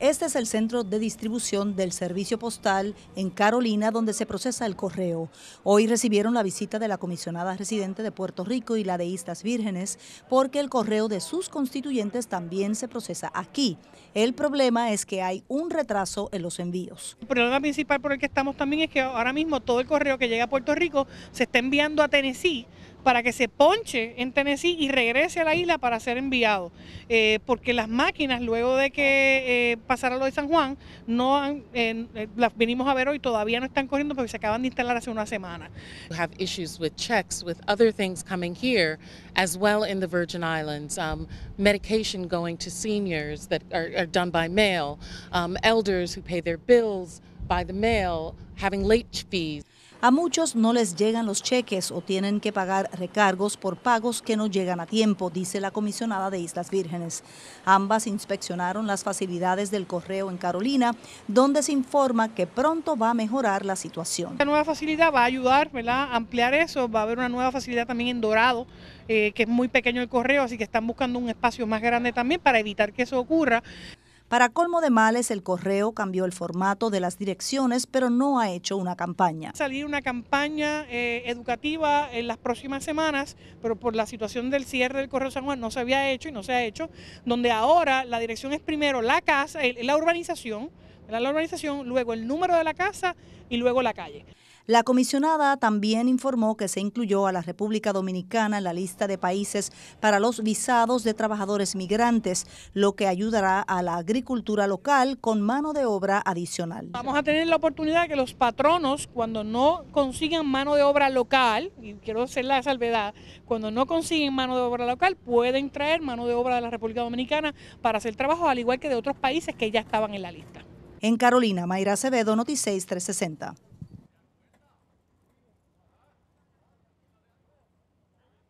Este es el centro de distribución del servicio postal en Carolina, donde se procesa el correo. Hoy recibieron la visita de la comisionada residente de Puerto Rico y la de Islas Vírgenes, porque el correo de sus constituyentes también se procesa aquí. El problema es que hay un retraso en los envíos. El problema principal por el que estamos también es que ahora mismo todo el correo que llega a Puerto Rico se está enviando a Tennessee para que se ponche en Tennessee y regrese a la isla para ser enviado. Eh, porque las máquinas, luego de que eh, a lo de San Juan, no eh, eh, las vinimos a ver hoy, todavía no están corriendo porque se acaban de instalar hace una semana. We have issues with checks, with other things coming here, as well in the Virgin Islands. Um, medication going to seniors that are, are done by mail, um, elders who pay their bills by the mail, having late fees. A muchos no les llegan los cheques o tienen que pagar recargos por pagos que no llegan a tiempo, dice la comisionada de Islas Vírgenes. Ambas inspeccionaron las facilidades del correo en Carolina, donde se informa que pronto va a mejorar la situación. La nueva facilidad va a ayudar a ampliar eso, va a haber una nueva facilidad también en Dorado, eh, que es muy pequeño el correo, así que están buscando un espacio más grande también para evitar que eso ocurra. Para colmo de males, el correo cambió el formato de las direcciones, pero no ha hecho una campaña. Salir una campaña eh, educativa en las próximas semanas, pero por la situación del cierre del correo San Juan no se había hecho y no se ha hecho, donde ahora la dirección es primero la casa, la urbanización, la urbanización, luego el número de la casa y luego la calle. La comisionada también informó que se incluyó a la República Dominicana en la lista de países para los visados de trabajadores migrantes, lo que ayudará a la agricultura local con mano de obra adicional. Vamos a tener la oportunidad de que los patronos, cuando no consigan mano de obra local, y quiero hacer la salvedad, cuando no consiguen mano de obra local, pueden traer mano de obra de la República Dominicana para hacer trabajo, al igual que de otros países que ya estaban en la lista. En Carolina, Mayra Acevedo, Noticias 360.